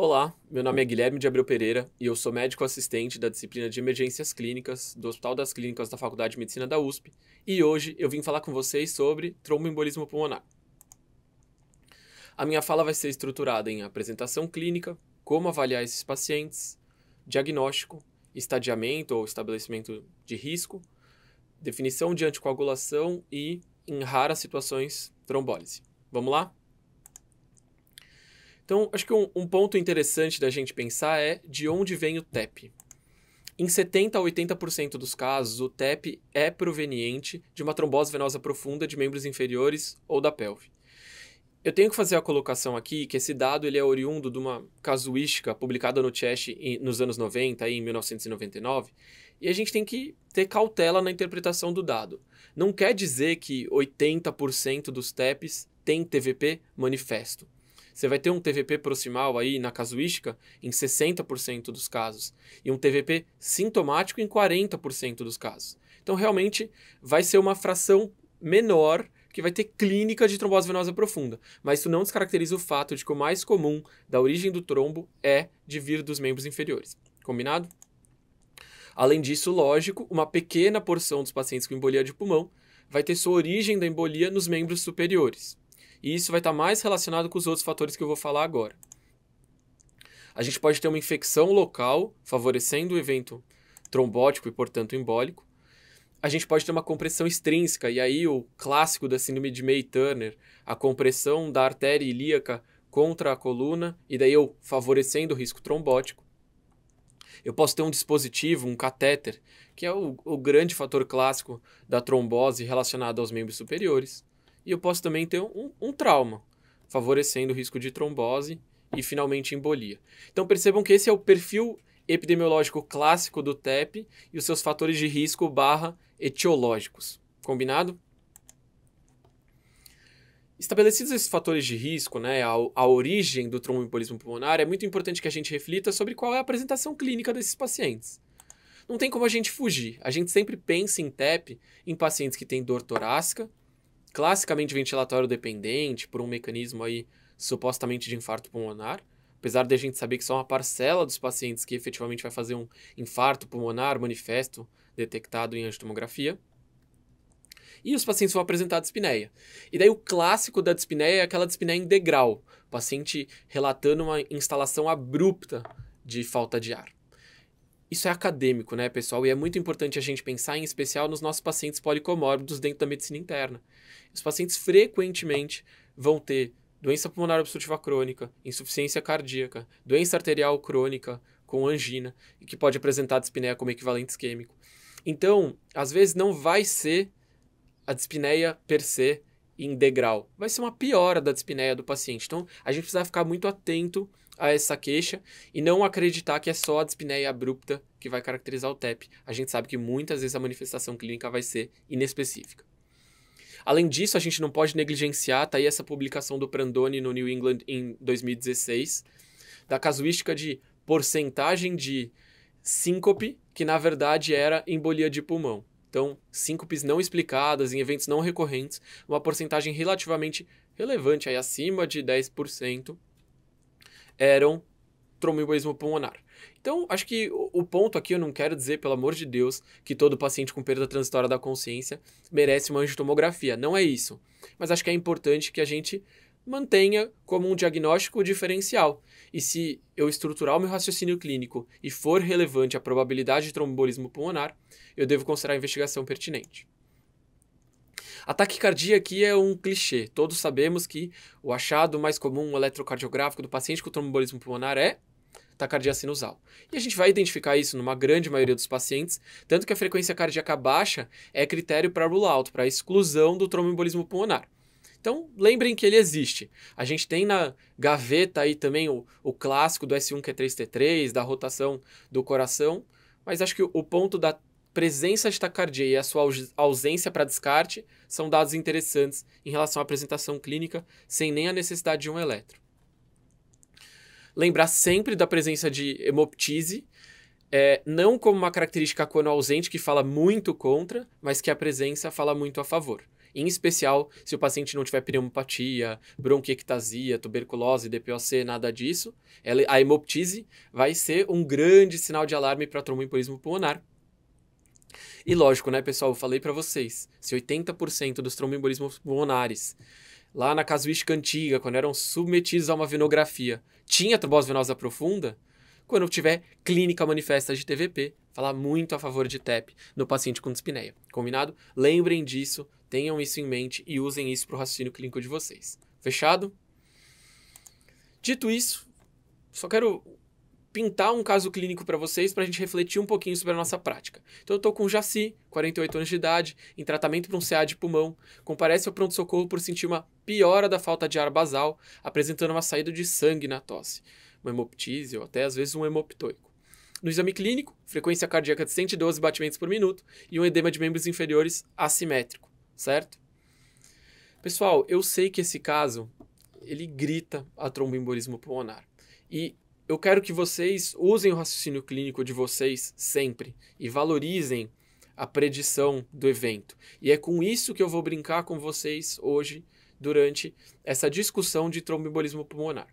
Olá, meu nome é Guilherme de Abreu Pereira e eu sou médico assistente da disciplina de emergências clínicas do Hospital das Clínicas da Faculdade de Medicina da USP e hoje eu vim falar com vocês sobre tromboembolismo pulmonar. A minha fala vai ser estruturada em apresentação clínica, como avaliar esses pacientes, diagnóstico, estadiamento ou estabelecimento de risco, definição de anticoagulação e, em raras situações, trombólise. Vamos lá? Então, acho que um, um ponto interessante da gente pensar é de onde vem o TEP. Em 70% a 80% dos casos, o TEP é proveniente de uma trombose venosa profunda de membros inferiores ou da pelve. Eu tenho que fazer a colocação aqui que esse dado ele é oriundo de uma casuística publicada no Chest nos anos 90, em 1999, e a gente tem que ter cautela na interpretação do dado. Não quer dizer que 80% dos TEPs têm TVP manifesto. Você vai ter um TVP proximal aí na casuística em 60% dos casos e um TVP sintomático em 40% dos casos. Então, realmente, vai ser uma fração menor que vai ter clínica de trombose venosa profunda, mas isso não descaracteriza o fato de que o mais comum da origem do trombo é de vir dos membros inferiores. Combinado? Além disso, lógico, uma pequena porção dos pacientes com embolia de pulmão vai ter sua origem da embolia nos membros superiores. E isso vai estar tá mais relacionado com os outros fatores que eu vou falar agora. A gente pode ter uma infecção local, favorecendo o evento trombótico e, portanto, embólico. A gente pode ter uma compressão extrínseca, e aí o clássico da síndrome de May-Turner, a compressão da artéria ilíaca contra a coluna, e daí eu favorecendo o risco trombótico. Eu posso ter um dispositivo, um catéter, que é o, o grande fator clássico da trombose relacionada aos membros superiores e eu posso também ter um, um trauma, favorecendo o risco de trombose e finalmente embolia. Então percebam que esse é o perfil epidemiológico clássico do TEP e os seus fatores de risco barra etiológicos. Combinado? Estabelecidos esses fatores de risco, né, a, a origem do tromboembolismo pulmonar, é muito importante que a gente reflita sobre qual é a apresentação clínica desses pacientes. Não tem como a gente fugir. A gente sempre pensa em TEP em pacientes que têm dor torácica, classicamente ventilatório dependente por um mecanismo aí supostamente de infarto pulmonar, apesar de a gente saber que só uma parcela dos pacientes que efetivamente vai fazer um infarto pulmonar manifesto detectado em angiotomografia. E os pacientes vão apresentar dispneia. E daí o clássico da dispneia é aquela dispneia em degrau, paciente relatando uma instalação abrupta de falta de ar. Isso é acadêmico, né, pessoal? E é muito importante a gente pensar, em especial, nos nossos pacientes policomórbidos dentro da medicina interna. Os pacientes frequentemente vão ter doença pulmonar obstrutiva crônica, insuficiência cardíaca, doença arterial crônica com angina, e que pode apresentar dispneia como equivalente isquêmico. Então, às vezes não vai ser a dispneia per se em degrau, vai ser uma piora da dispneia do paciente. Então, a gente precisa ficar muito atento a essa queixa e não acreditar que é só a dispneia abrupta que vai caracterizar o TEP. A gente sabe que muitas vezes a manifestação clínica vai ser inespecífica. Além disso, a gente não pode negligenciar, tá aí essa publicação do Prandone no New England em 2016, da casuística de porcentagem de síncope, que na verdade era embolia de pulmão. Então, síncopes não explicadas em eventos não recorrentes, uma porcentagem relativamente relevante, aí acima de 10%, eram tromboembolismo pulmonar. Então, acho que o ponto aqui eu não quero dizer, pelo amor de Deus, que todo paciente com perda transitória da consciência merece uma angiotomografia. Não é isso. Mas acho que é importante que a gente mantenha como um diagnóstico diferencial. E se eu estruturar o meu raciocínio clínico e for relevante a probabilidade de tromboembolismo pulmonar, eu devo considerar a investigação pertinente. Ataque cardíaco aqui é um clichê. Todos sabemos que o achado mais comum eletrocardiográfico do paciente com trombolismo pulmonar é taquicardia sinusal. E a gente vai identificar isso numa grande maioria dos pacientes, tanto que a frequência cardíaca baixa é critério para rule out, para exclusão do tromboembolismo pulmonar. Então, lembrem que ele existe. A gente tem na gaveta aí também o, o clássico do S1Q3T3, é da rotação do coração, mas acho que o ponto da presença de taquicardia e a sua ausência para descarte são dados interessantes em relação à apresentação clínica, sem nem a necessidade de um eletro. Lembrar sempre da presença de hemoptise, é, não como uma característica quando ausente que fala muito contra, mas que a presença fala muito a favor. Em especial se o paciente não tiver pneumopatia, bronquiectasia, tuberculose, DPOC, nada disso, a hemoptise vai ser um grande sinal de alarme para tromboembolismo pulmonar. E lógico, né, pessoal, eu falei para vocês, se 80% dos tromboembolismos pulmonares, lá na casuística antiga, quando eram submetidos a uma venografia, tinha trombose venosa profunda, quando tiver clínica manifesta de TVP, falar muito a favor de TEP no paciente com dispneia. Combinado? Lembrem disso, tenham isso em mente e usem isso para o raciocínio clínico de vocês. Fechado? Dito isso, só quero pintar um caso clínico para vocês para a gente refletir um pouquinho sobre a nossa prática. Então eu estou com o Jaci, 48 anos de idade, em tratamento para um CA de pulmão, comparece ao pronto-socorro por sentir uma piora da falta de ar basal, apresentando uma saída de sangue na tosse, uma hemoptise ou até às vezes um hemoptoico. No exame clínico, frequência cardíaca de 112 batimentos por minuto e um edema de membros inferiores assimétrico, certo? Pessoal, eu sei que esse caso ele grita a tromboembolismo pulmonar. E eu quero que vocês usem o raciocínio clínico de vocês sempre e valorizem a predição do evento. E é com isso que eu vou brincar com vocês hoje durante essa discussão de tromboembolismo pulmonar.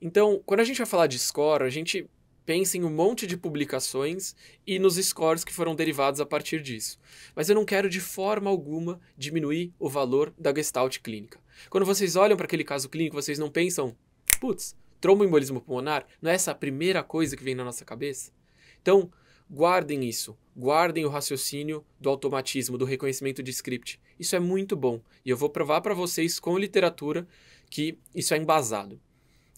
Então, quando a gente vai falar de score, a gente pensa em um monte de publicações e nos scores que foram derivados a partir disso. Mas eu não quero de forma alguma diminuir o valor da Gestalt clínica. Quando vocês olham para aquele caso clínico, vocês não pensam, putz, tromboembolismo pulmonar, não é essa a primeira coisa que vem na nossa cabeça? Então, guardem isso. Guardem o raciocínio do automatismo, do reconhecimento de script. Isso é muito bom. E eu vou provar para vocês com literatura que isso é embasado.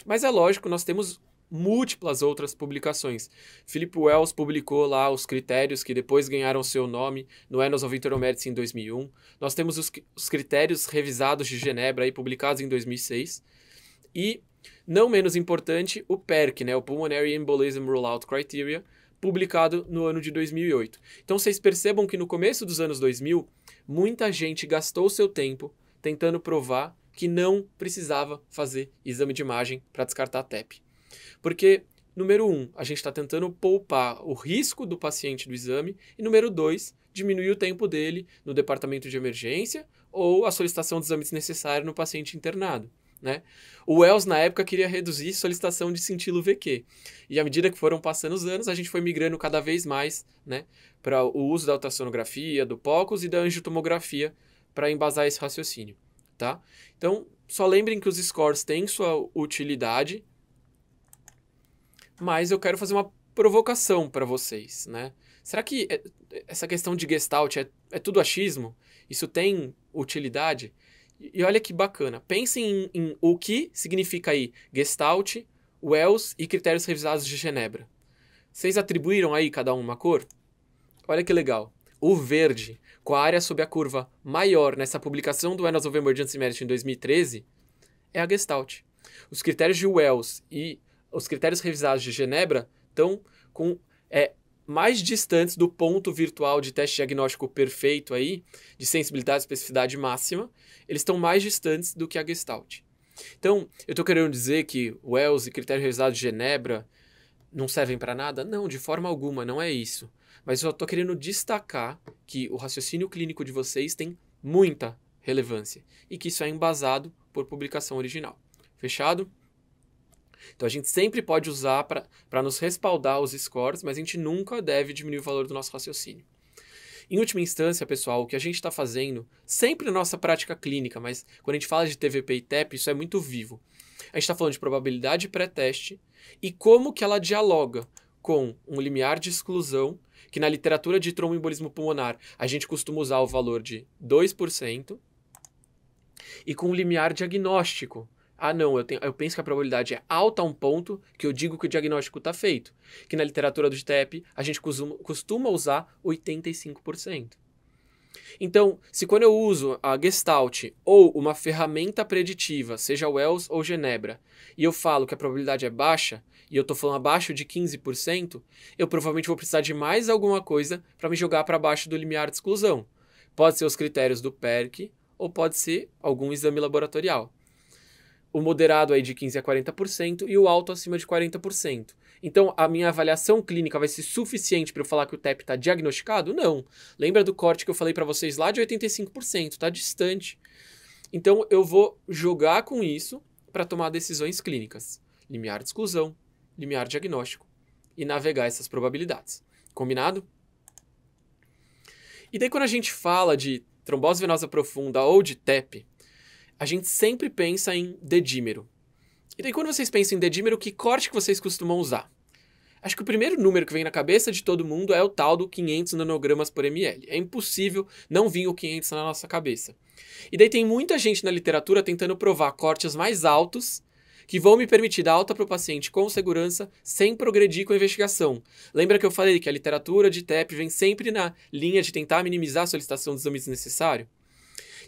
Mas é lógico, nós temos múltiplas outras publicações. Philip Wells publicou lá os critérios que depois ganharam seu nome no Annals of Internal Medicine em 2001. Nós temos os, os critérios revisados de Genebra aí publicados em 2006. E não menos importante, o PERC, né, o Pulmonary Embolism Rule-Out Criteria, publicado no ano de 2008. Então vocês percebam que no começo dos anos 2000, muita gente gastou seu tempo tentando provar que não precisava fazer exame de imagem para descartar a TEP. Porque, número um, a gente está tentando poupar o risco do paciente do exame, e número dois, diminuir o tempo dele no departamento de emergência ou a solicitação de exame desnecessário no paciente internado. Né? O Wells, na época, queria reduzir solicitação de cintilo VQ. E à medida que foram passando os anos, a gente foi migrando cada vez mais né, para o uso da ultrassonografia, do POCUS e da angiotomografia para embasar esse raciocínio. Tá? Então, só lembrem que os scores têm sua utilidade, mas eu quero fazer uma provocação para vocês. Né? Será que é, essa questão de gestalt é, é tudo achismo? Isso tem utilidade? E olha que bacana. Pensem em, em o que significa aí Gestalt, Wells e critérios revisados de Genebra. Vocês atribuíram aí cada um uma cor? Olha que legal. O verde, com a área sob a curva maior nessa publicação do Annals of Emergency Medicine em 2013, é a Gestalt. Os critérios de Wells e os critérios revisados de Genebra estão com é, mais distantes do ponto virtual de teste diagnóstico perfeito aí, de sensibilidade e especificidade máxima, eles estão mais distantes do que a Gestalt. Então, eu estou querendo dizer que Wells e critério revisado de Genebra não servem para nada? Não, de forma alguma, não é isso. Mas eu estou querendo destacar que o raciocínio clínico de vocês tem muita relevância e que isso é embasado por publicação original. Fechado? Então a gente sempre pode usar para nos respaldar os scores, mas a gente nunca deve diminuir o valor do nosso raciocínio. Em última instância, pessoal, o que a gente está fazendo, sempre na nossa prática clínica, mas quando a gente fala de TVP e TEP, isso é muito vivo. A gente está falando de probabilidade pré-teste e como que ela dialoga com um limiar de exclusão, que na literatura de tromboembolismo pulmonar a gente costuma usar o valor de 2%, e com um limiar diagnóstico, ah, não, eu, tenho, eu penso que a probabilidade é alta a um ponto que eu digo que o diagnóstico está feito. Que na literatura do GTEP a gente costuma, usar 85%. Então, se quando eu uso a Gestalt ou uma ferramenta preditiva, seja Wells ou Genebra, e eu falo que a probabilidade é baixa, e eu estou falando abaixo de 15%, eu provavelmente vou precisar de mais alguma coisa para me jogar para baixo do limiar de exclusão. Pode ser os critérios do PERC ou pode ser algum exame laboratorial o moderado aí de 15% a 40% e o alto acima de 40%. Então, a minha avaliação clínica vai ser suficiente para eu falar que o TEP está diagnosticado? Não. Lembra do corte que eu falei para vocês lá de 85%, está distante. Então, eu vou jogar com isso para tomar decisões clínicas. Limiar de exclusão, limiar diagnóstico e navegar essas probabilidades. Combinado? E daí, quando a gente fala de trombose venosa profunda ou de TEP, a gente sempre pensa em dedímero. E daí quando vocês pensam em dedímero, que corte que vocês costumam usar? Acho que o primeiro número que vem na cabeça de todo mundo é o tal do 500 nanogramas por ml. É impossível não vir o 500 na nossa cabeça. E daí tem muita gente na literatura tentando provar cortes mais altos que vão me permitir dar alta para o paciente com segurança sem progredir com a investigação. Lembra que eu falei que a literatura de TEP vem sempre na linha de tentar minimizar a solicitação de exame desnecessário?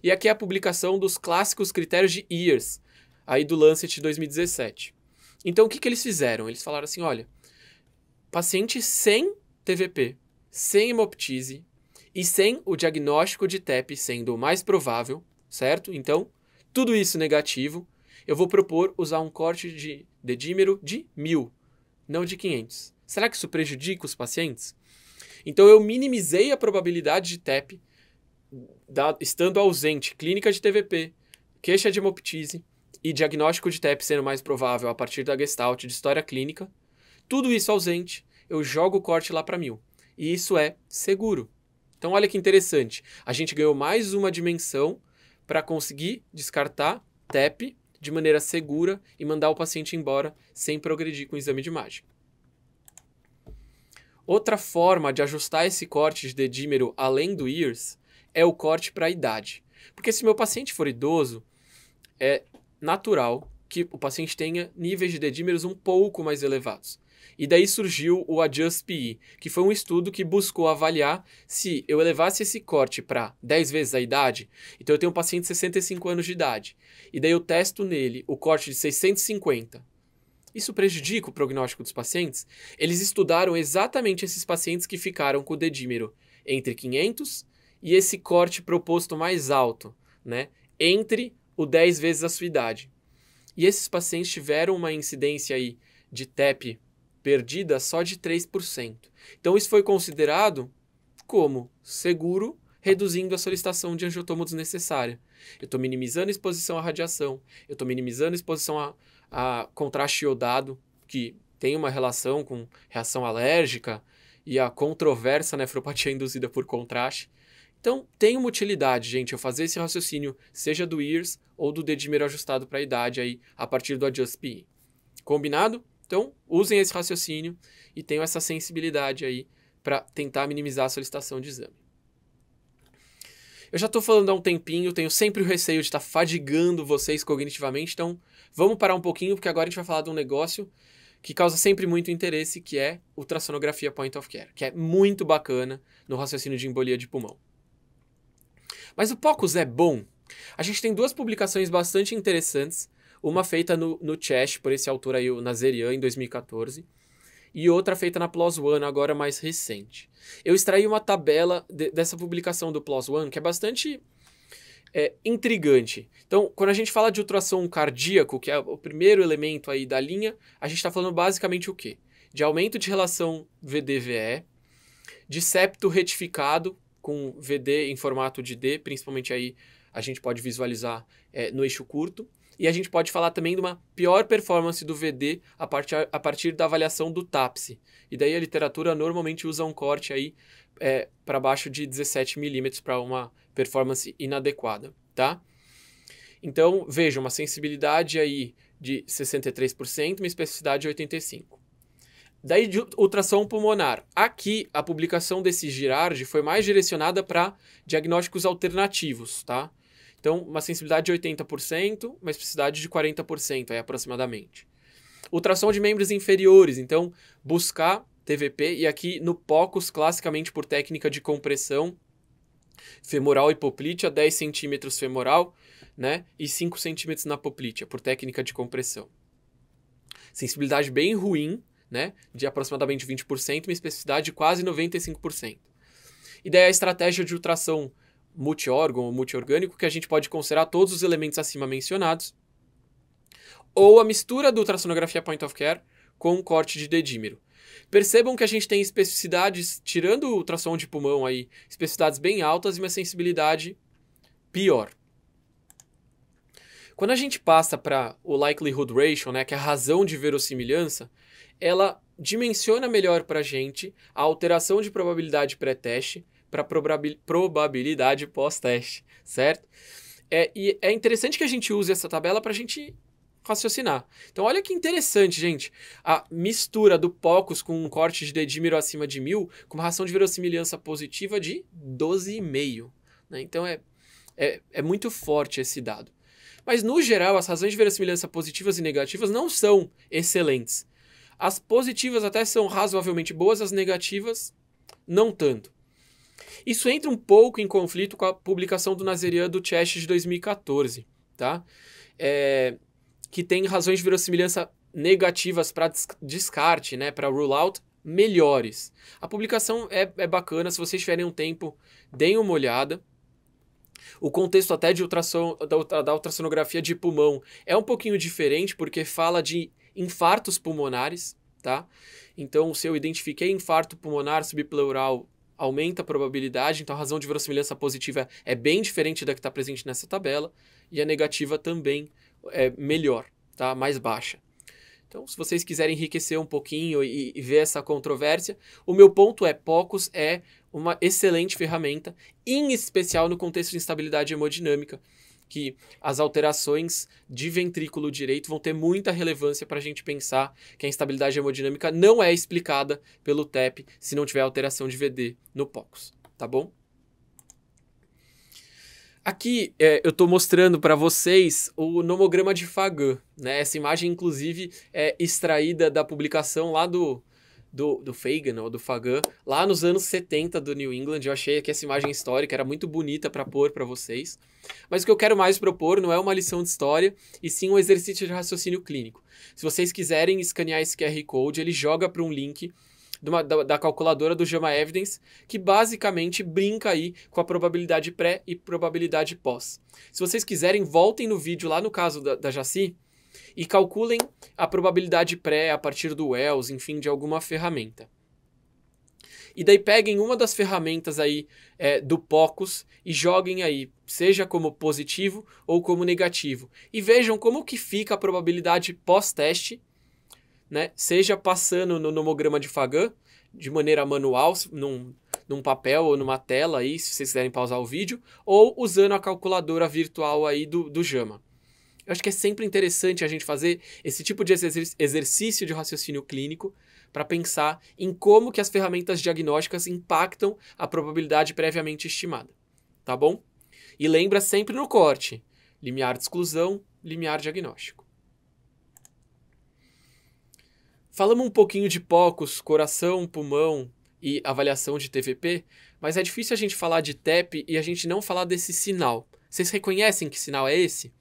E aqui é a publicação dos clássicos critérios de Ears aí do Lancet 2017. Então, o que, que eles fizeram? Eles falaram assim, olha, paciente sem TVP, sem hemoptise e sem o diagnóstico de TEP sendo o mais provável, certo? Então, tudo isso negativo, eu vou propor usar um corte de dedímero de 1.000, não de 500. Será que isso prejudica os pacientes? Então, eu minimizei a probabilidade de TEP dado, estando ausente clínica de TVP, queixa de hemoptise e diagnóstico de TEP sendo mais provável a partir da gestalt de história clínica, tudo isso ausente, eu jogo o corte lá para mil. E isso é seguro. Então, olha que interessante. A gente ganhou mais uma dimensão para conseguir descartar TEP de maneira segura e mandar o paciente embora sem progredir com o exame de imagem. Outra forma de ajustar esse corte de dedímero além do EARS é o corte para a idade. Porque se meu paciente for idoso, é natural que o paciente tenha níveis de dedímeros um pouco mais elevados. E daí surgiu o ADJUST-PI, que foi um estudo que buscou avaliar se eu elevasse esse corte para 10 vezes a idade. Então eu tenho um paciente de 65 anos de idade, e daí eu testo nele o corte de 650. Isso prejudica o prognóstico dos pacientes? Eles estudaram exatamente esses pacientes que ficaram com o dedímero entre 500 e esse corte proposto mais alto, né, entre o 10 vezes a sua idade. E esses pacientes tiveram uma incidência aí de TEP perdida só de 3%. Então isso foi considerado como seguro, reduzindo a solicitação de angiotomo desnecessária. Eu estou minimizando a exposição à radiação, eu estou minimizando a exposição a, a contraste iodado, que tem uma relação com reação alérgica e a controversa nefropatia induzida por contraste. Então, tem uma utilidade, gente, eu fazer esse raciocínio, seja do EARS ou do dedímero ajustado para a idade aí, a partir do Adjust PI. Combinado? Então, usem esse raciocínio e tenham essa sensibilidade aí para tentar minimizar a solicitação de exame. Eu já estou falando há um tempinho, tenho sempre o receio de estar tá fadigando vocês cognitivamente, então vamos parar um pouquinho, porque agora a gente vai falar de um negócio que causa sempre muito interesse, que é ultrassonografia point of care, que é muito bacana no raciocínio de embolia de pulmão. Mas o Pocus é bom. A gente tem duas publicações bastante interessantes. Uma feita no, no Chesh, por esse autor aí, o Nazerian, em 2014. E outra feita na PLOS ONE, agora mais recente. Eu extraí uma tabela de, dessa publicação do PLOS ONE, que é bastante é, intrigante. Então, quando a gente fala de ultrassom cardíaco, que é o primeiro elemento aí da linha, a gente está falando basicamente o quê? De aumento de relação VDVE, de septo retificado, com VD em formato de D, principalmente aí a gente pode visualizar é, no eixo curto. E a gente pode falar também de uma pior performance do VD a partir, a partir da avaliação do TAPSE. E daí a literatura normalmente usa um corte aí é, para baixo de 17 milímetros para uma performance inadequada, tá? Então, veja, uma sensibilidade aí de 63%, uma especificidade de 85%. Daí de ultrassom pulmonar. Aqui a publicação desse Girardi foi mais direcionada para diagnósticos alternativos, tá? Então, uma sensibilidade de 80%, uma especificidade de 40% aí aproximadamente. Ultrassom de membros inferiores, então buscar TVP e aqui no POCUS, classicamente por técnica de compressão femoral e hipoplitea, 10 centímetros femoral, né? E 5 centímetros na poplitea, por técnica de compressão. Sensibilidade bem ruim, né, de aproximadamente 20%, uma especificidade de quase 95%. E daí é a estratégia de ultração multiórgão ou multiorgânico, que a gente pode considerar todos os elementos acima mencionados, ou a mistura da ultrassonografia point of care com um corte de dedímero. Percebam que a gente tem especificidades, tirando o ultrassom de pulmão aí, especificidades bem altas e uma sensibilidade pior. Quando a gente passa para o likelihood ratio, né, que é a razão de verossimilhança, ela dimensiona melhor para a gente a alteração de probabilidade pré-teste para probabilidade pós-teste, certo? É, e é interessante que a gente use essa tabela para a gente raciocinar. Então, olha que interessante, gente. A mistura do POCUS com um corte de dedímero acima de 1.000 com uma ração de verossimilhança positiva de 12,5. Né? Então, é, é, é muito forte esse dado. Mas, no geral, as razões de verossimilhança positivas e negativas não são excelentes. As positivas até são razoavelmente boas, as negativas não tanto. Isso entra um pouco em conflito com a publicação do Nazerian do Chest de 2014, tá? É, que tem razões de verossimilhança negativas para descarte, né, para rule out, melhores. A publicação é, é bacana, se vocês tiverem um tempo, deem uma olhada. O contexto até de ultrassom, da, da ultrassonografia de pulmão é um pouquinho diferente, porque fala de infartos pulmonares, tá? Então, se eu identifiquei infarto pulmonar subpleural, aumenta a probabilidade, então a razão de verossimilhança positiva é bem diferente da que está presente nessa tabela, e a negativa também é melhor, tá? Mais baixa. Então, se vocês quiserem enriquecer um pouquinho e, e, ver essa controvérsia, o meu ponto é: Pocos é uma excelente ferramenta, em especial no contexto de instabilidade hemodinâmica, que as alterações de ventrículo direito vão ter muita relevância para a gente pensar que a instabilidade hemodinâmica não é explicada pelo TEP se não tiver alteração de VD no POCUS, tá bom? Aqui é, eu estou mostrando para vocês o nomograma de Fagan. Né? Essa imagem, inclusive, é extraída da publicação lá do do, do Fagan ou do Fagan lá nos anos 70 do New England. Eu achei que essa imagem histórica era muito bonita para pôr para vocês. Mas o que eu quero mais propor não é uma lição de história, e sim um exercício de raciocínio clínico. Se vocês quiserem escanear esse QR Code, ele joga para um link uma, da, da, calculadora do Jama Evidence, que basicamente brinca aí com a probabilidade pré e probabilidade pós. Se vocês quiserem, voltem no vídeo lá no caso da, da Jaci, e calculem a probabilidade pré a partir do Wells, enfim, de alguma ferramenta. E daí peguem uma das ferramentas aí é, do Pocus e joguem aí, seja como positivo ou como negativo. E vejam como que fica a probabilidade pós-teste, né? Seja passando no nomograma de Fagan, de maneira manual, num, num papel ou numa tela aí, se vocês quiserem pausar o vídeo, ou usando a calculadora virtual aí do, do Jama. Eu acho que é sempre interessante a gente fazer esse tipo de exercício de raciocínio clínico para pensar em como que as ferramentas diagnósticas impactam a probabilidade previamente estimada, tá bom? E lembra sempre no corte, limiar de exclusão, limiar diagnóstico. Falamos um pouquinho de POCOS, coração, pulmão e avaliação de TVP, mas é difícil a gente falar de TEP e a gente não falar desse sinal. Vocês reconhecem que sinal é esse?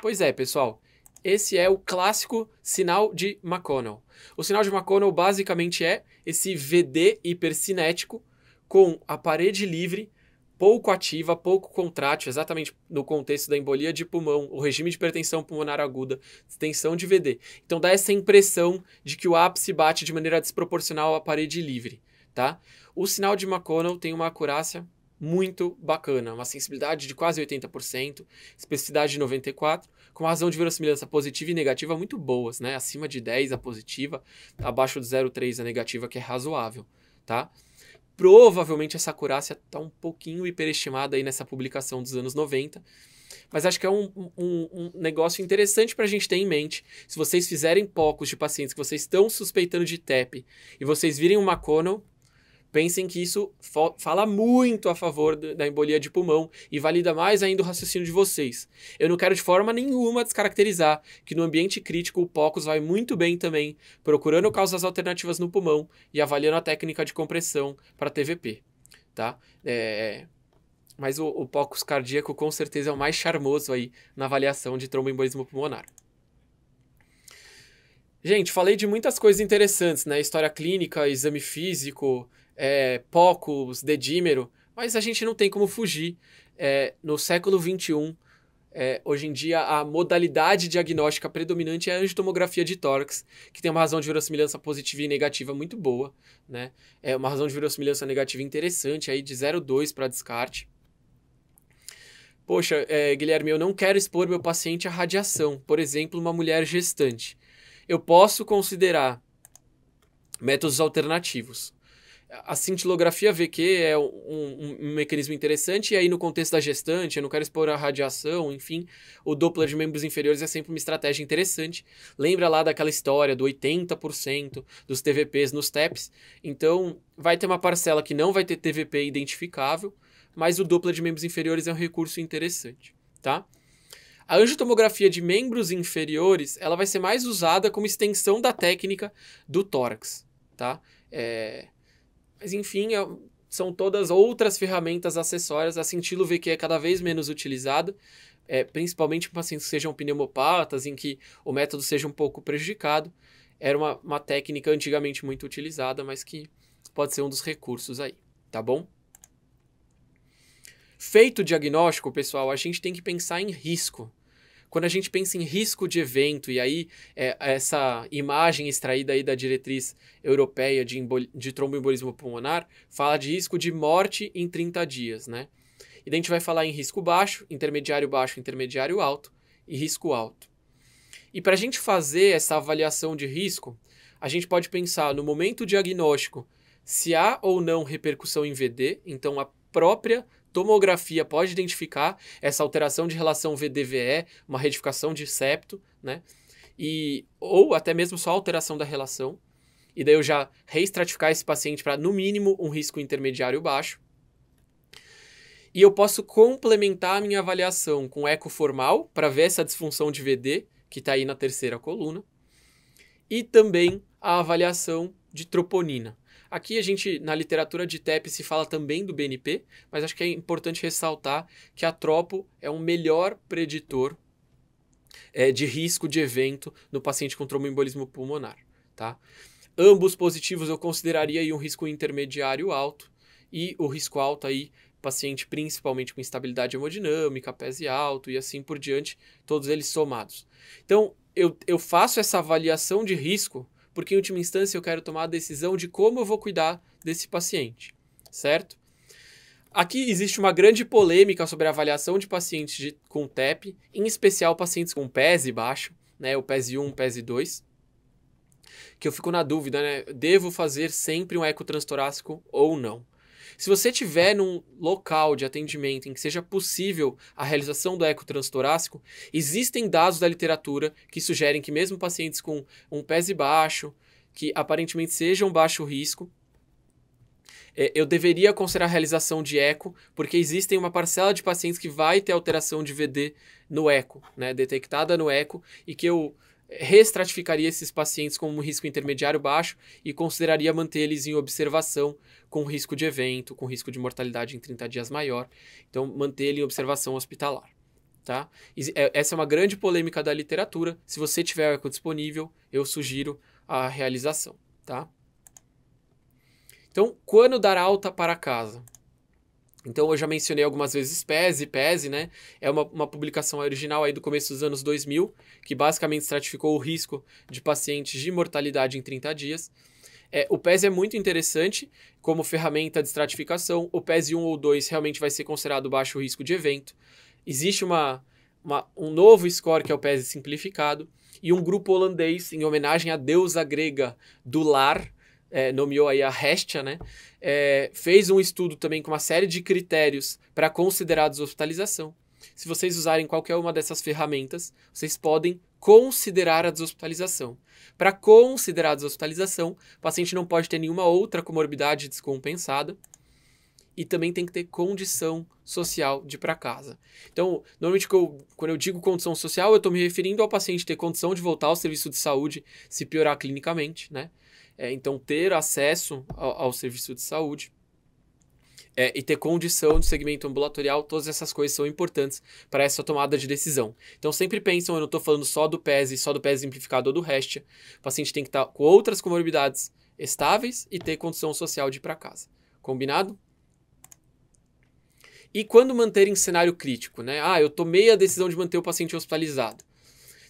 Pois é, pessoal. Esse é o clássico sinal de McConnell. O sinal de McConnell basicamente é esse VD hipercinético com a parede livre, pouco ativa, pouco contrátil, exatamente no contexto da embolia de pulmão, o regime de hipertensão pulmonar aguda, extensão de VD. Então dá essa impressão de que o ápice bate de maneira desproporcional à parede livre, tá? O sinal de McConnell tem uma acurácia muito bacana, uma sensibilidade de quase 80%, especificidade de 94%, com razão de verossimilhança positiva e negativa muito boas, né? Acima de 10 a positiva, abaixo de 0,3 a negativa, que é razoável, tá? Provavelmente essa acurácia está um pouquinho hiperestimada aí nessa publicação dos anos 90, mas acho que é um, um, um negócio interessante para a gente ter em mente. Se vocês fizerem pocos de pacientes que vocês estão suspeitando de TEP e vocês virem uma McConnell, Pensem que isso fala muito a favor da embolia de pulmão e valida mais ainda o raciocínio de vocês. Eu não quero de forma nenhuma descaracterizar que no ambiente crítico o POCUS vai muito bem também, procurando causas alternativas no pulmão e avaliando a técnica de compressão para TVP, tá? É, mas o, o POCUS cardíaco com certeza é o mais charmoso aí na avaliação de tromboembolismo pulmonar. Gente, falei de muitas coisas interessantes, né? História clínica, exame físico, é, Pocos, Dedímero, mas a gente não tem como fugir. É, no século XXI, é, hoje em dia, a modalidade diagnóstica predominante é a angiotomografia de tórax, que tem uma razão de verossimilhança positiva e negativa muito boa, né? É uma razão de verossimilhança negativa interessante, aí de 0,2 para descarte. Poxa, é, Guilherme, eu não quero expor meu paciente à radiação, por exemplo, uma mulher gestante. Eu posso considerar métodos alternativos a cintilografia VQ é um, um, um, mecanismo interessante, e aí no contexto da gestante, eu não quero expor a radiação, enfim, o Doppler de membros inferiores é sempre uma estratégia interessante. Lembra lá daquela história do 80% dos TVPs nos TEPs? Então, vai ter uma parcela que não vai ter TVP identificável, mas o Doppler de membros inferiores é um recurso interessante, tá? A angiotomografia de membros inferiores, ela vai ser mais usada como extensão da técnica do tórax, tá? É, mas enfim, é são todas outras ferramentas acessórias. A Sintilo vê é cada vez menos utilizada, é, principalmente para pacientes assim, que sejam pneumopatas, em que o método seja um pouco prejudicado. Era uma, uma técnica antigamente muito utilizada, mas que pode ser um dos recursos aí, tá bom? Feito o diagnóstico, pessoal, a gente tem que pensar em risco. Quando a gente pensa em risco de evento, e aí é, essa imagem extraída aí da diretriz europeia de, de tromboembolismo pulmonar fala de risco de morte em 30 dias, né? E daí a gente vai falar em risco baixo, intermediário baixo, intermediário alto e risco alto. E para a gente fazer essa avaliação de risco, a gente pode pensar no momento diagnóstico se há ou não repercussão em VD, então a própria tomografia pode identificar essa alteração de relação VDVE, uma redificação de septo, né? E, ou até mesmo só alteração da relação. E daí eu já reestratificar esse paciente para, no mínimo, um risco intermediário baixo. E eu posso complementar a minha avaliação com eco formal para ver essa disfunção de VD, que está aí na terceira coluna. E também a avaliação de troponina, Aqui a gente, na literatura de TEP, se fala também do BNP, mas acho que é importante ressaltar que a Tropo é um melhor preditor é, de risco de evento no paciente com tromboembolismo pulmonar. Tá? Ambos positivos eu consideraria aí um risco intermediário alto e o risco alto aí paciente principalmente com instabilidade hemodinâmica, pese alto e assim por diante, todos eles somados. Então, eu, eu faço essa avaliação de risco porque em última instância eu quero tomar a decisão de como eu vou cuidar desse paciente, certo? Aqui existe uma grande polêmica sobre a avaliação de pacientes de, com TEP, em especial pacientes com PES baixo, né, o PES 1, PES 2, que eu fico na dúvida, né, devo fazer sempre um ecotranstorácico ou não. Se você tiver num local de atendimento em que seja possível a realização do eco transtorácico, existem dados da literatura que sugerem que mesmo pacientes com um PES baixo, que aparentemente sejam baixo risco, é, eu deveria considerar a realização de eco, porque existem uma parcela de pacientes que vai ter alteração de VD no eco, né, detectada no eco, e que eu restratificaria esses pacientes como um risco intermediário baixo e consideraria mantê-los em observação com risco de evento, com risco de mortalidade em 30 dias maior. Então, manter lo em observação hospitalar. Tá? É, essa é uma grande polêmica da literatura. Se você tiver o eco disponível, eu sugiro a realização. Tá? Então, quando dar alta para casa? Então, eu já mencionei algumas vezes e PES, né? É uma, uma publicação original aí do começo dos anos 2000, que basicamente estratificou o risco de pacientes de mortalidade em 30 dias. É, o PES é muito interessante como ferramenta de estratificação. O PES 1 ou 2 realmente vai ser considerado baixo risco de evento. Existe uma, uma, um novo score que é o PES simplificado. E um grupo holandês, em homenagem à deusa grega do lar, é, nomeou aí a Hestia, né? É, fez um estudo também com uma série de critérios para considerados hospitalização. Se vocês usarem qualquer uma dessas ferramentas, vocês podem considerar a deshospitalização. Para considerar a deshospitalização, o paciente não pode ter nenhuma outra comorbidade descompensada e também tem que ter condição social de ir para casa. Então, normalmente quando eu digo condição social, eu estou me referindo ao paciente ter condição de voltar ao serviço de saúde se piorar clinicamente, né? É, então, ter acesso ao, ao serviço de saúde é, e ter condição de segmento ambulatorial, todas essas coisas são importantes para essa tomada de decisão. Então sempre pensam, eu não estou falando só do PES, só do PES simplificado ou do REST. O paciente tem que estar tá com outras comorbidades estáveis e ter condição social de ir para casa. Combinado? E quando manter em cenário crítico, né? Ah, eu tomei a decisão de manter o paciente hospitalizado.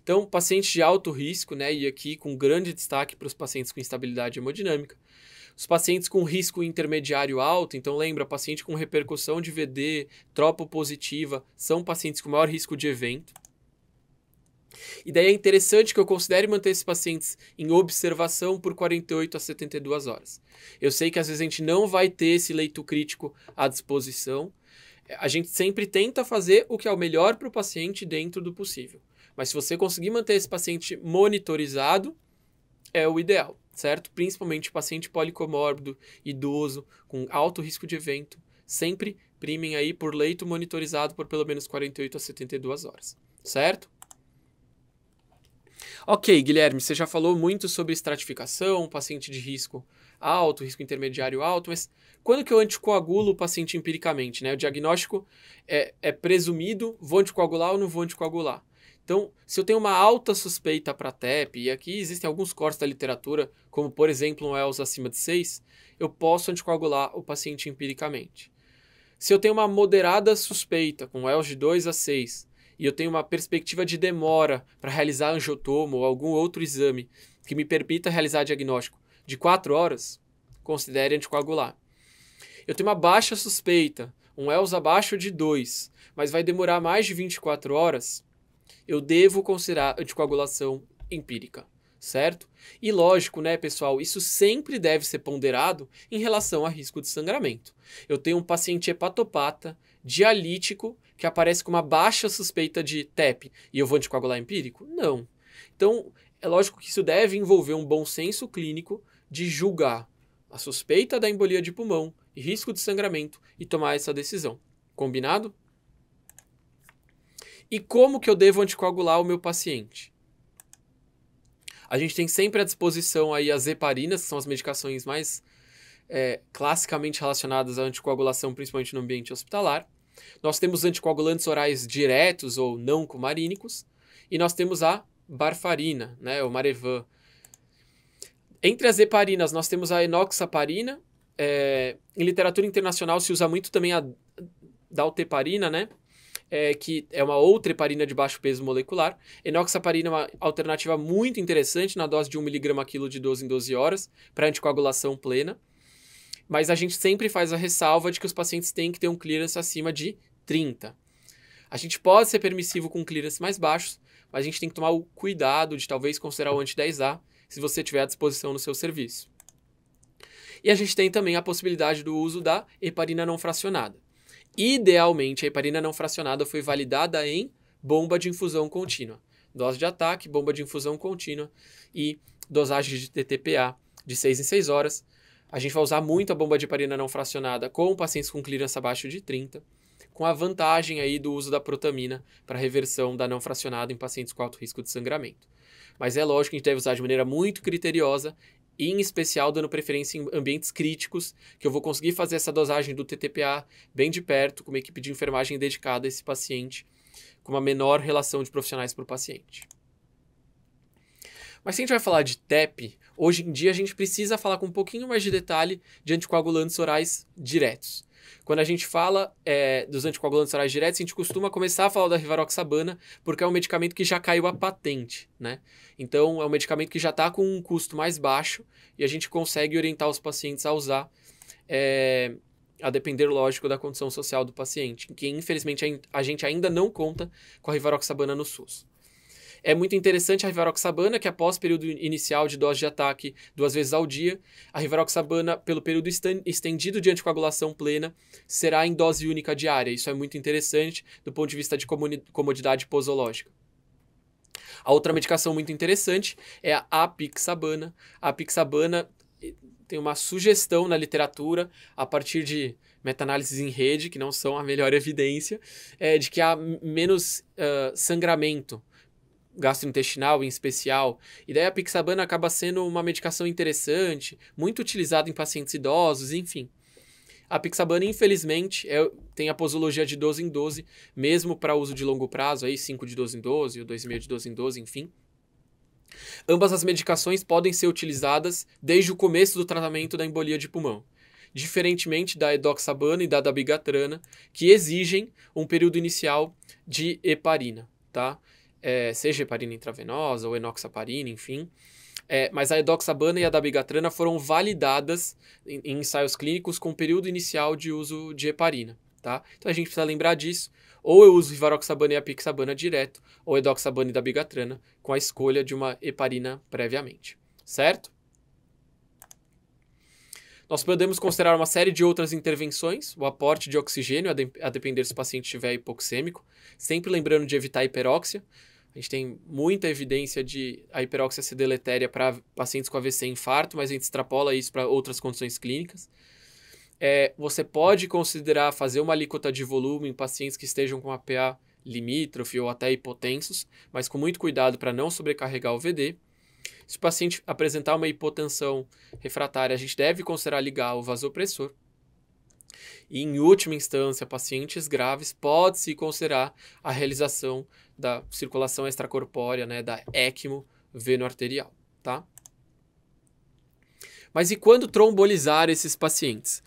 Então, pacientes de alto risco, né, e aqui com grande destaque para os pacientes com instabilidade hemodinâmica. Os pacientes com risco intermediário alto, então lembra, paciente com repercussão de VD, tropo positiva, são pacientes com maior risco de evento. E daí é interessante que eu considere manter esses pacientes em observação por 48 a 72 horas. Eu sei que às vezes a gente não vai ter esse leito crítico à disposição. A gente sempre tenta fazer o que é o melhor para o paciente dentro do possível. Mas se você conseguir manter esse paciente monitorizado, é o ideal, certo? Principalmente paciente policomórbido, idoso, com alto risco de evento, sempre primem aí por leito monitorizado por pelo menos 48 a 72 horas, certo? Ok, Guilherme, você já falou muito sobre estratificação, paciente de risco alto, risco intermediário alto, mas quando que eu anticoagulo o paciente empiricamente? Né? O diagnóstico é, é presumido, vou anticoagular ou não vou anticoagular? Então, se eu tenho uma alta suspeita para TEP, e aqui existem alguns cortes da literatura, como por exemplo um ELS acima de 6, eu posso anticoagular o paciente empiricamente. Se eu tenho uma moderada suspeita, com ELS de 2 a 6, e eu tenho uma perspectiva de demora para realizar angiotomo ou algum outro exame que me permita realizar diagnóstico de 4 horas, considere anticoagular. Eu tenho uma baixa suspeita, um ELS abaixo de 2, mas vai demorar mais de 24 horas, eu devo considerar anticoagulação empírica, certo? E lógico, né, pessoal, isso sempre deve ser ponderado em relação a risco de sangramento. Eu tenho um paciente hepatopata, dialítico, que aparece com uma baixa suspeita de TEP e eu vou anticoagular empírico? Não. Então, é lógico que isso deve envolver um bom senso clínico de julgar a suspeita da embolia de pulmão e risco de sangramento e tomar essa decisão. Combinado? E como que eu devo anticoagular o meu paciente? A gente tem sempre à disposição aí as heparinas, que são as medicações mais é, classicamente relacionadas à anticoagulação, principalmente no ambiente hospitalar. Nós temos anticoagulantes orais diretos ou não cumarínicos. E nós temos a barfarina, né, o Marevan. Entre as heparinas, nós temos a enoxaparina. É, em literatura internacional se usa muito também a dalteparina, né? é, que é uma outra heparina de baixo peso molecular. Enoxaparina é uma alternativa muito interessante na dose de 1mg quilo de 12 em 12 horas, para anticoagulação plena. Mas a gente sempre faz a ressalva de que os pacientes têm que ter um clearance acima de 30. A gente pode ser permissivo com clearance mais baixos, mas a gente tem que tomar o cuidado de talvez considerar o anti-10A se você tiver à disposição no seu serviço. E a gente tem também a possibilidade do uso da heparina não fracionada. Idealmente, a heparina não fracionada foi validada em bomba de infusão contínua. Dose de ataque, bomba de infusão contínua e dosagem de TTPA de 6 em 6 horas. A gente vai usar muito a bomba de heparina não fracionada com pacientes com clearance abaixo de 30, com a vantagem aí do uso da protamina para reversão da não fracionada em pacientes com alto risco de sangramento. Mas é lógico que a gente deve usar de maneira muito criteriosa e em especial dando preferência em ambientes críticos, que eu vou conseguir fazer essa dosagem do TTPA bem de perto, com uma equipe de enfermagem dedicada a esse paciente, com uma menor relação de profissionais para o paciente. Mas se a gente vai falar de TEP, hoje em dia a gente precisa falar com um pouquinho mais de detalhe de anticoagulantes orais diretos. Quando a gente fala é, dos anticoagulantes orais diretos, a gente costuma começar a falar da rivaroxabana, porque é um medicamento que já caiu a patente, né? Então, é um medicamento que já está com um custo mais baixo e a gente consegue orientar os pacientes a usar, é, a depender, lógico, da condição social do paciente, que infelizmente a gente ainda não conta com a rivaroxabana no SUS. É muito interessante a rivaroxabana, que após o período inicial de dose de ataque duas vezes ao dia, a rivaroxabana, pelo período estendido de anticoagulação plena, será em dose única diária. Isso é muito interessante do ponto de vista de comodidade posológica. A outra medicação muito interessante é a apixabana. A apixabana tem uma sugestão na literatura, a partir de meta-análises em rede, que não são a melhor evidência, é de que há menos uh, sangramento gastrointestinal em especial. E daí a pixabana acaba sendo uma medicação interessante, muito utilizada em pacientes idosos, enfim. A pixabana, infelizmente, é, tem a posologia de 12 em 12, mesmo para uso de longo prazo, aí 5 de 12 em 12, ou 2,5 de 12 em 12, enfim. Ambas as medicações podem ser utilizadas desde o começo do tratamento da embolia de pulmão, diferentemente da edoxabana e da dabigatrana, que exigem um período inicial de heparina, tá? é, seja heparina intravenosa ou enoxaparina, enfim. É, mas a edoxabana e a dabigatrana foram validadas em, em, ensaios clínicos com período inicial de uso de heparina, tá? Então a gente precisa lembrar disso. Ou eu uso rivaroxabana e apixabana direto, ou edoxabana e dabigatrana com a escolha de uma heparina previamente, certo? Nós podemos considerar uma série de outras intervenções, o aporte de oxigênio, a, de, a depender se o paciente estiver hipoxêmico, sempre lembrando de evitar hiperóxia. A gente tem muita evidência de a hiperóxia ser deletéria para pacientes com AVC e infarto, mas a gente extrapola isso para outras condições clínicas. É, você pode considerar fazer uma alíquota de volume em pacientes que estejam com APA limítrofe ou até hipotensos, mas com muito cuidado para não sobrecarregar o VD. Se o paciente apresentar uma hipotensão refratária, a gente deve considerar ligar o vasopressor. E, em última instância, pacientes graves pode-se considerar a realização da circulação extracorpórea, né, da ECMO venoarterial, tá? Mas e quando trombolizar esses pacientes?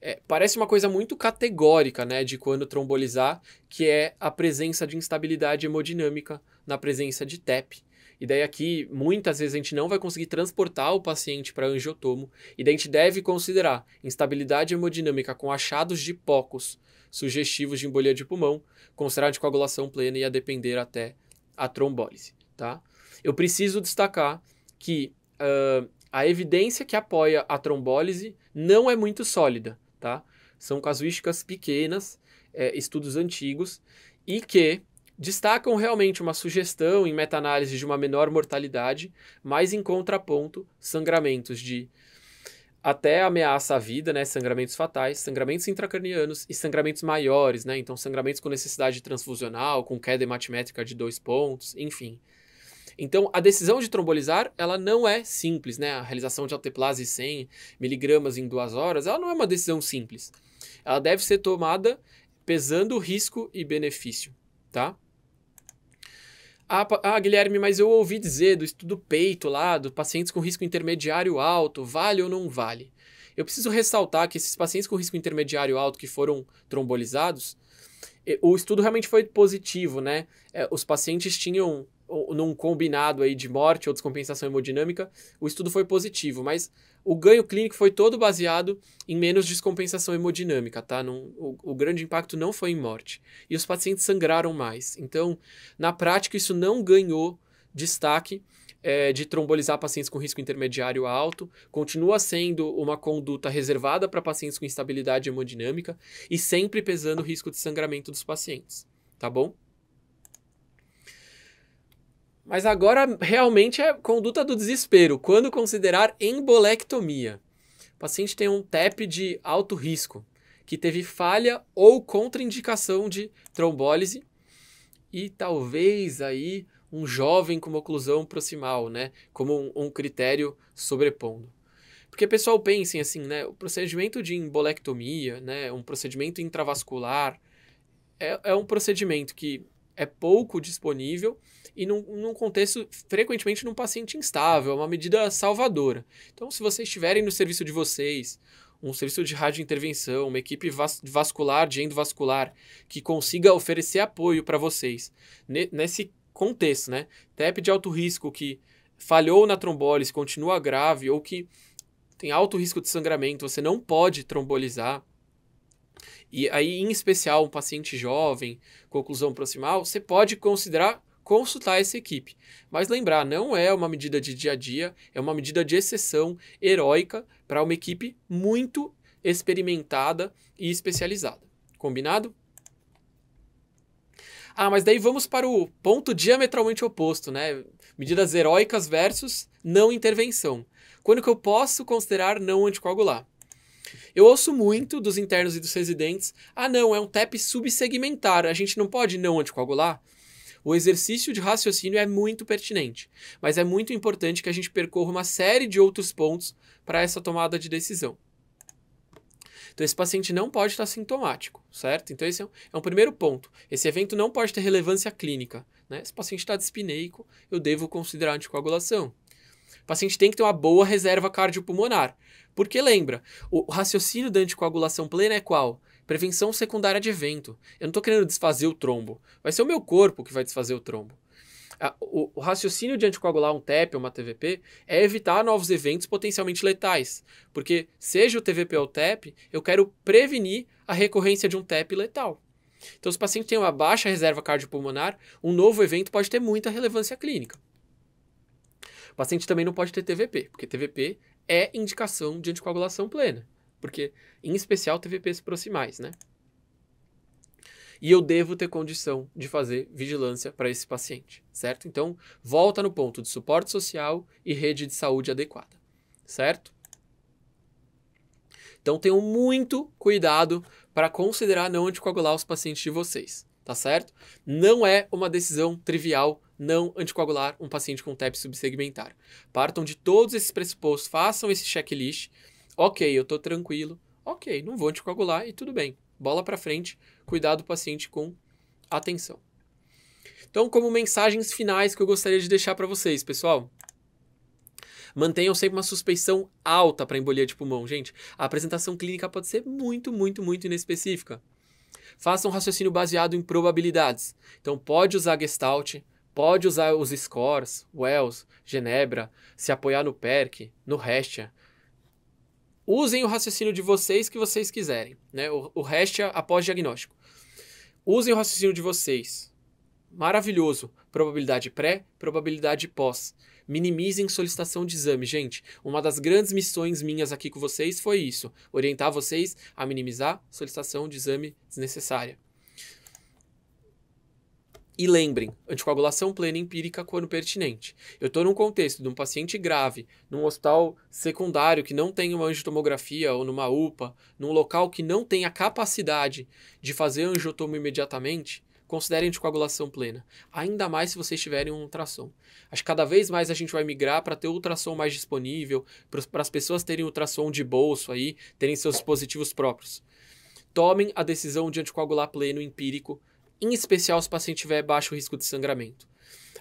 É, parece uma coisa muito categórica, né, de quando trombolizar, que é a presença de instabilidade hemodinâmica na presença de TEP. E daí aqui, muitas vezes a gente não vai conseguir transportar o paciente para angiotomo, e daí a gente deve considerar instabilidade hemodinâmica com achados de pocos sugestivos de embolia de pulmão, considerado de coagulação plena e a depender até a trombólise, tá? Eu preciso destacar que uh, a evidência que apoia a trombólise não é muito sólida, tá? São casuísticas pequenas, é, estudos antigos, e que destacam realmente uma sugestão em meta-análise de uma menor mortalidade, mas em contraponto, sangramentos de até ameaça a vida, né? Sangramentos fatais, sangramentos intracranianos e sangramentos maiores, né? Então, sangramentos com necessidade transfusional, com queda hematimétrica de dois pontos, enfim. Então, a decisão de trombolizar, ela não é simples, né? A realização de alteplase 100 miligramas em duas horas, ela não é uma decisão simples. Ela deve ser tomada pesando o risco e benefício, tá? Ah, ah, Guilherme, mas eu ouvi dizer do estudo peito lá, do pacientes com risco intermediário alto, vale ou não vale? Eu preciso ressaltar que esses pacientes com risco intermediário alto que foram trombolizados, o estudo realmente foi positivo, né? É, os pacientes tinham num combinado aí de morte ou descompensação hemodinâmica, o estudo foi positivo, mas o ganho clínico foi todo baseado em menos descompensação hemodinâmica, tá? Não, o, o, grande impacto não foi em morte. E os pacientes sangraram mais. Então, na prática, isso não ganhou destaque é, de trombolizar pacientes com risco intermediário alto. Continua sendo uma conduta reservada para pacientes com instabilidade hemodinâmica e sempre pesando o risco de sangramento dos pacientes, tá bom? Mas agora realmente é conduta do desespero, quando considerar embolectomia. O paciente tem um TEP de alto risco, que teve falha ou contraindicação de trombólise e talvez aí um jovem com uma oclusão proximal, né, como um, um critério sobrepondo. Porque, pessoal, pensem assim, né, o procedimento de embolectomia, né, um procedimento intravascular, é, é um procedimento que é pouco disponível e num, num, contexto frequentemente num paciente instável, é uma medida salvadora. Então, se vocês tiverem no serviço de vocês um serviço de radiointervenção, uma equipe vas vascular, de endovascular, que consiga oferecer apoio para vocês ne nesse contexto, né? TEP de alto risco que falhou na trombólise, continua grave ou que tem alto risco de sangramento, você não pode trombolizar e aí, em especial, um paciente jovem, conclusão proximal, você pode considerar consultar essa equipe. Mas lembrar, não é uma medida de dia a dia, é uma medida de exceção heróica para uma equipe muito experimentada e especializada. Combinado? Ah, mas daí vamos para o ponto diametralmente oposto, né? Medidas heróicas versus não intervenção. Quando que eu posso considerar não anticoagular? Eu ouço muito dos internos e dos residentes: ah, não, é um TEP subsegmentar, a gente não pode não anticoagular. O exercício de raciocínio é muito pertinente, mas é muito importante que a gente percorra uma série de outros pontos para essa tomada de decisão. Então, esse paciente não pode estar tá sintomático, certo? Então, esse é um, é um primeiro ponto. Esse evento não pode ter relevância clínica. Né? Esse paciente está dispineico, eu devo considerar anticoagulação. O paciente tem que ter uma boa reserva cardiopulmonar. Porque lembra, o raciocínio da anticoagulação plena é qual? Prevenção secundária de evento. Eu não estou querendo desfazer o trombo. Vai ser o meu corpo que vai desfazer o trombo. O raciocínio de anticoagular um TEP ou uma TVP é evitar novos eventos potencialmente letais. Porque, seja o TVP ou o TEP, eu quero prevenir a recorrência de um TEP letal. Então, se o paciente tem uma baixa reserva cardiopulmonar, um novo evento pode ter muita relevância clínica. O paciente também não pode ter TVP, porque TVP é indicação de anticoagulação plena, porque em especial TVPs proximais, né? E eu devo ter condição de fazer vigilância para esse paciente, certo? Então, volta no ponto de suporte social e rede de saúde adequada, certo? Então, tenham muito cuidado para considerar não anticoagular os pacientes de vocês, tá certo? Não é uma decisão trivial não anticoagular um paciente com TEP subsegmentar. Partam de todos esses pressupostos, façam esse checklist. Ok, eu estou tranquilo. Ok, não vou anticoagular e tudo bem. Bola para frente, cuidado do paciente com atenção. Então, como mensagens finais que eu gostaria de deixar para vocês, pessoal, mantenham sempre uma suspeição alta para embolia de pulmão, gente. A apresentação clínica pode ser muito, muito, muito inespecífica. Faça um raciocínio baseado em probabilidades. Então, pode usar Gestalt, Pode usar os scores, Wells, Genebra, se apoiar no PERC, no Hestia. Usem o raciocínio de vocês que vocês quiserem, né? O, o Hestia após diagnóstico. Usem o raciocínio de vocês. Maravilhoso. Probabilidade pré, probabilidade pós. Minimizem solicitação de exame, gente. Uma das grandes missões minhas aqui com vocês foi isso: orientar vocês a minimizar solicitação de exame desnecessária. E lembrem, anticoagulação plena empírica quando pertinente. Eu estou num contexto de um paciente grave, num hospital secundário que não tem uma angiotomografia ou numa UPA, num local que não tem a capacidade de fazer angiotomo imediatamente, considerem anticoagulação plena. Ainda mais se vocês tiverem um ultrassom. Acho que cada vez mais a gente vai migrar para ter ultrassom mais disponível, para as pessoas terem ultrassom de bolso aí, terem seus dispositivos próprios. Tomem a decisão de anticoagular pleno empírico em especial se o paciente tiver baixo risco de sangramento.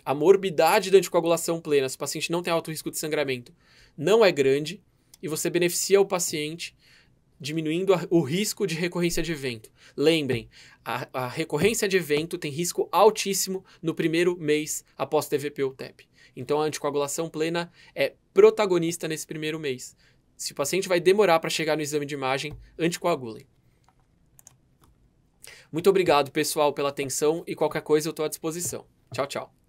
A morbidade da anticoagulação plena, se o paciente não tem alto risco de sangramento, não é grande e você beneficia o paciente diminuindo a, o risco de recorrência de evento. Lembrem, a, a, recorrência de evento tem risco altíssimo no primeiro mês após TVP ou TEP. Então a anticoagulação plena é protagonista nesse primeiro mês. Se o paciente vai demorar para chegar no exame de imagem, anticoagulem. Muito obrigado, pessoal, pela atenção e qualquer coisa eu estou à disposição. Tchau, tchau.